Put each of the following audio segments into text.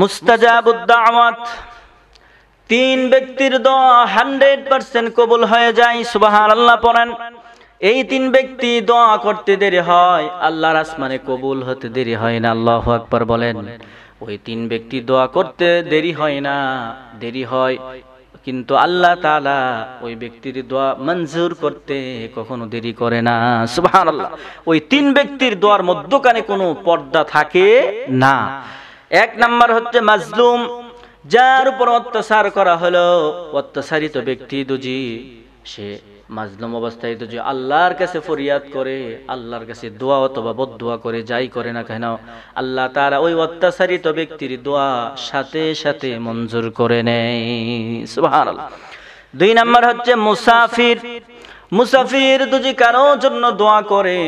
মুস্তাজাবুদ্দাওয়াত তিন ব্যক্তির দোয়া হান্ড্রেড পার্সেন্ট কবুল হয়ে যায় সুবাহার আল্লাহ পড়েন এই তিন ব্যক্তি দোয়া করতে দেরি হয় আল্লাহর আসমানে কবুল হতে দেরি হয় না আল্লাহ আকবার বলেন ওই তিন ব্যক্তি দোয়া করতে দেরি হয় না দেরি হয় কিন্তু আল্লাহ তালা ওই ব্যক্তির দোয়া মঞ্জুর করতে কখনো দেরি করে না সুবাহ আল্লাহ ওই তিন ব্যক্তির দোয়ার মধ্যখানে কোনো পর্দা থাকে না এক নাম্বার হচ্ছে মাজলুম যার উপর অত্যাচার করা হলো অত্যাচারিত ব্যক্তি দুজি সে মাজলুম অবস্থায় তো যে আল্লাহর কাছে ফরিয়াদ করে আল্লাহর কাছে দোয়া অথবা বদোয়া করে যাই করে না কেন আল্লাহ তারা ওই অত্যাচারিত ব্যক্তির দোয়া সাথে সাথে মঞ্জুর করে নেয় দুই নাম্বার হচ্ছে মুসাফির মুসাফির দুজি কারো জন্য দোয়া করে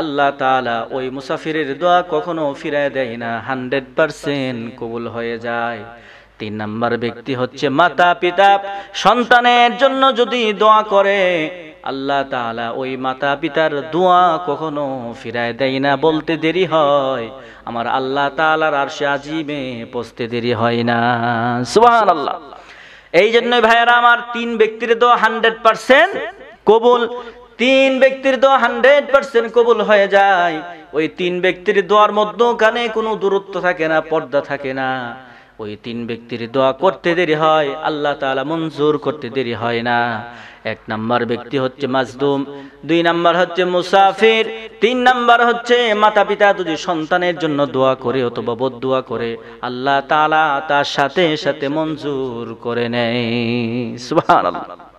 আল্লাহ তালা ওই মুসাফিরের দোয়া কখনো ফিরায় দেয় না হান্ড্রেড পারসেন্ট কবুল হয়ে যায় তিন নম্বর ব্যক্তি হচ্ছে মাতা পিতা সন্তানের জন্য যদি দোয়া করে আল্লাহ তালা ওই মাতা পিতার দোয়া কখনো ফিরায় দেয় না বলতে দেরি হয় আমার আল্লাহ তালার আর সে আজিমে পৌঁছতে দেরি হয় না সুবাহ আল্লাহ এই জন্যই ভাইয়েরা আমার তিন ব্যক্তির দোয়া হান্ড্রেড পারসেন্ট কবুল তিন ব্যক্তির দোয়া হান্ড্রেড পার্সেন্ট কবুল হয়ে যায় ওই তিন ব্যক্তির দোয়ার কানে কোনো দূরত্ব থাকে না পর্দা থাকে না ওই তিন ব্যক্তির দোয়া করতে দেরি হয় আল্লাহ তালা মঞ্জুর করতে দেরি হয় না এক নাম্বার ব্যক্তি হচ্ছে মাজদুম দুই নাম্বার হচ্ছে মুসাফির তিন নাম্বার হচ্ছে মাতা পিতা যদি সন্তানের জন্য দোয়া করে অথবা বোধ দোয়া করে আল্লাহ তালা তার সাথে সাথে মঞ্জুর করে নেয় সুবাহ